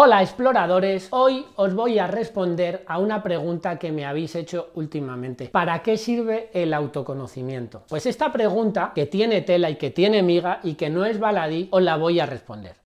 Hola exploradores, hoy os voy a responder a una pregunta que me habéis hecho últimamente. ¿Para qué sirve el autoconocimiento? Pues esta pregunta que tiene tela y que tiene miga y que no es baladí, os la voy a responder.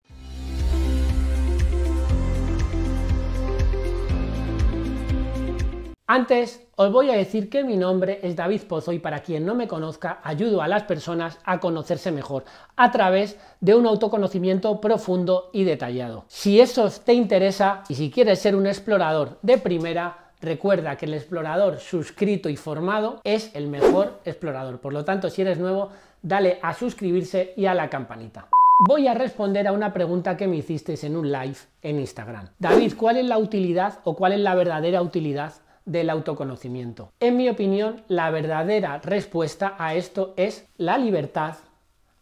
Antes os voy a decir que mi nombre es David Pozo y para quien no me conozca ayudo a las personas a conocerse mejor a través de un autoconocimiento profundo y detallado. Si eso te interesa y si quieres ser un explorador de primera, Recuerda que el explorador suscrito y formado es el mejor explorador. Por lo tanto, si eres nuevo, dale a suscribirse y a la campanita. Voy a responder a una pregunta que me hicisteis en un live en Instagram. David, ¿cuál es la utilidad o cuál es la verdadera utilidad del autoconocimiento. En mi opinión, la verdadera respuesta a esto es la libertad,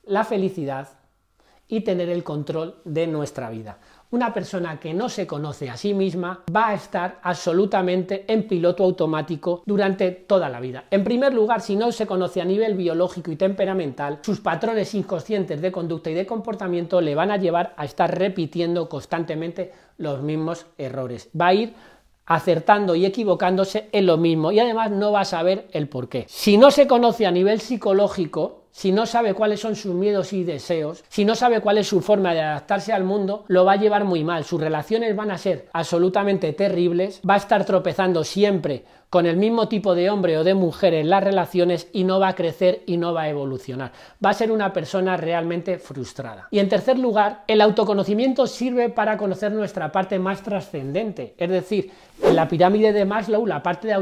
la felicidad y tener el control de nuestra vida. Una persona que no se conoce a sí misma va a estar absolutamente en piloto automático durante toda la vida. En primer lugar, si no se conoce a nivel biológico y temperamental, sus patrones inconscientes de conducta y de comportamiento le van a llevar a estar repitiendo constantemente los mismos errores. Va a ir acertando y equivocándose en lo mismo y además no va a saber el porqué. Si no se conoce a nivel psicológico, si no sabe cuáles son sus miedos y deseos, si no sabe cuál es su forma de adaptarse al mundo, lo va a llevar muy mal. Sus relaciones van a ser absolutamente terribles, va a estar tropezando siempre con el mismo tipo de hombre o de mujer en las relaciones y no va a crecer y no va a evolucionar. Va a ser una persona realmente frustrada. Y en tercer lugar, el autoconocimiento sirve para conocer nuestra parte más trascendente, es decir, en la pirámide de Maslow, la parte de,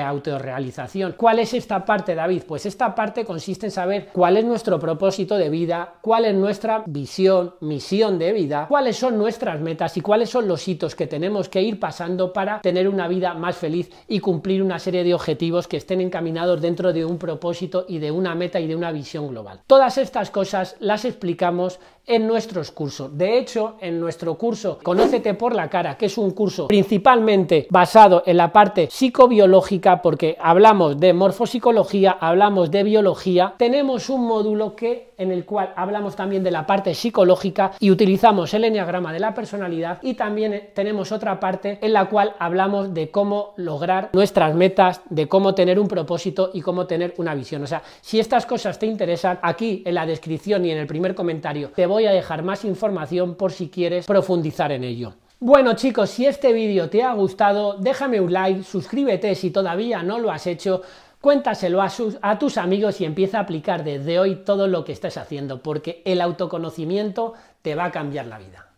autorrealización. ¿Cuál es esta parte, David? Pues esta parte consiste en saber saber cuál es nuestro propósito de vida, cuál es nuestra visión, misión de vida, cuáles son nuestras metas y cuáles son los hitos que tenemos que ir pasando para tener una vida más feliz y cumplir una serie de objetivos que estén encaminados dentro de un propósito y de una meta y de una visión global. Todas estas cosas las explicamos en nuestros cursos. De hecho, en nuestro curso Conócete por la cara, que es un curso principalmente basado en la parte psicobiológica, porque hablamos de morfopsicología, hablamos de biología, tenemos un módulo que en el cual hablamos también de la parte psicológica y utilizamos el enneagrama de la personalidad y también eh, tenemos otra parte en la cual hablamos de cómo lograr nuestras metas, de cómo tener un propósito y cómo tener una visión. O sea, si estas cosas te interesan, aquí en la descripción y en el primer comentario te voy a dejar más información por si quieres profundizar en ello. Bueno chicos, si este vídeo te ha gustado, déjame un like, suscríbete si todavía no lo has hecho, cuéntaselo a, sus, a tus amigos y empieza a aplicar desde hoy todo lo que estás haciendo, porque el autoconocimiento te va a cambiar la vida.